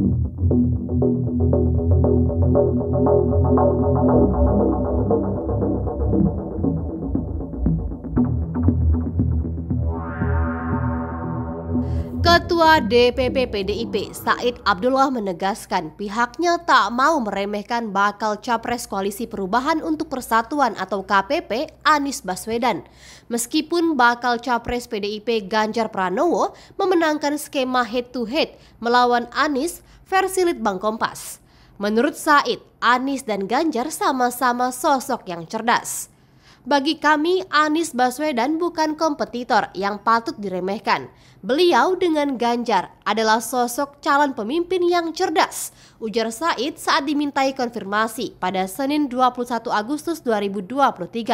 Thank you. Ketua DPP PDIP Said Abdullah menegaskan pihaknya tak mau meremehkan bakal capres koalisi perubahan untuk persatuan atau KPP Anies Baswedan. Meskipun bakal capres PDIP Ganjar Pranowo memenangkan skema head to head melawan Anies versi Litbang Kompas. Menurut Said, Anies dan Ganjar sama-sama sosok yang cerdas. Bagi kami, Anies Baswedan bukan kompetitor yang patut diremehkan. Beliau dengan Ganjar adalah sosok calon pemimpin yang cerdas, ujar Said saat dimintai konfirmasi pada Senin 21 Agustus 2023.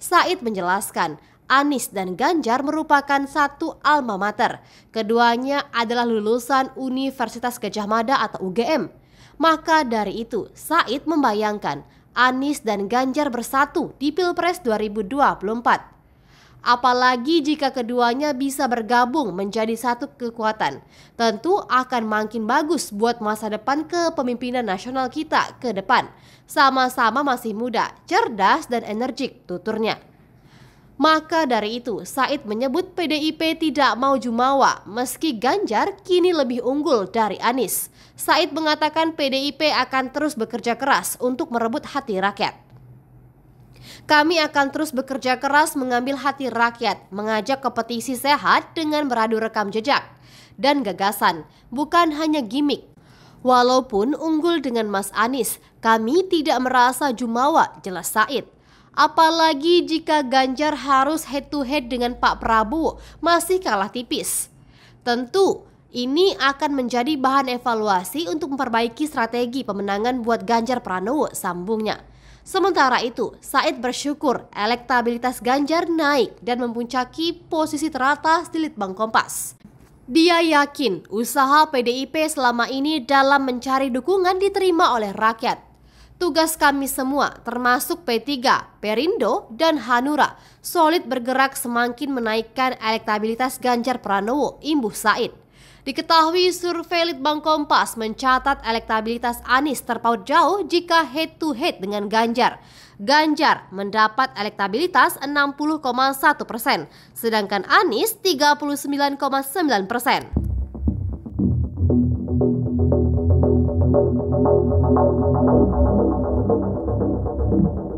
Said menjelaskan, Anies dan Ganjar merupakan satu alma mater. Keduanya adalah lulusan Universitas Gajah Mada atau UGM. Maka dari itu, Said membayangkan Anies dan Ganjar bersatu di Pilpres 2024. Apalagi jika keduanya bisa bergabung menjadi satu kekuatan, tentu akan makin bagus buat masa depan kepemimpinan nasional kita ke depan. Sama-sama masih muda, cerdas, dan energik, tuturnya. Maka dari itu, Said menyebut PDIP tidak mau jumawa meski Ganjar kini lebih unggul dari Anies. Said mengatakan PDIP akan terus bekerja keras untuk merebut hati rakyat. Kami akan terus bekerja keras mengambil hati rakyat, mengajak kompetisi sehat dengan beradu rekam jejak dan gagasan, bukan hanya gimmick. Walaupun unggul dengan Mas Anies, kami tidak merasa jumawa, jelas Said. Apalagi jika Ganjar harus head to head dengan Pak Prabowo masih kalah tipis. Tentu ini akan menjadi bahan evaluasi untuk memperbaiki strategi pemenangan buat Ganjar Pranowo sambungnya. Sementara itu, Said bersyukur elektabilitas Ganjar naik dan memuncaki posisi teratas di Litbang Kompas. Dia yakin usaha PDIP selama ini dalam mencari dukungan diterima oleh rakyat. Tugas kami semua, termasuk P3, Perindo, dan Hanura, solid bergerak semakin menaikkan elektabilitas Ganjar Pranowo, imbuh Said. Diketahui survei Litbang Kompas mencatat elektabilitas Anies terpaut jauh jika head to head dengan Ganjar. Ganjar mendapat elektabilitas 60,1 persen, sedangkan Anies 39,9 persen. Thank you.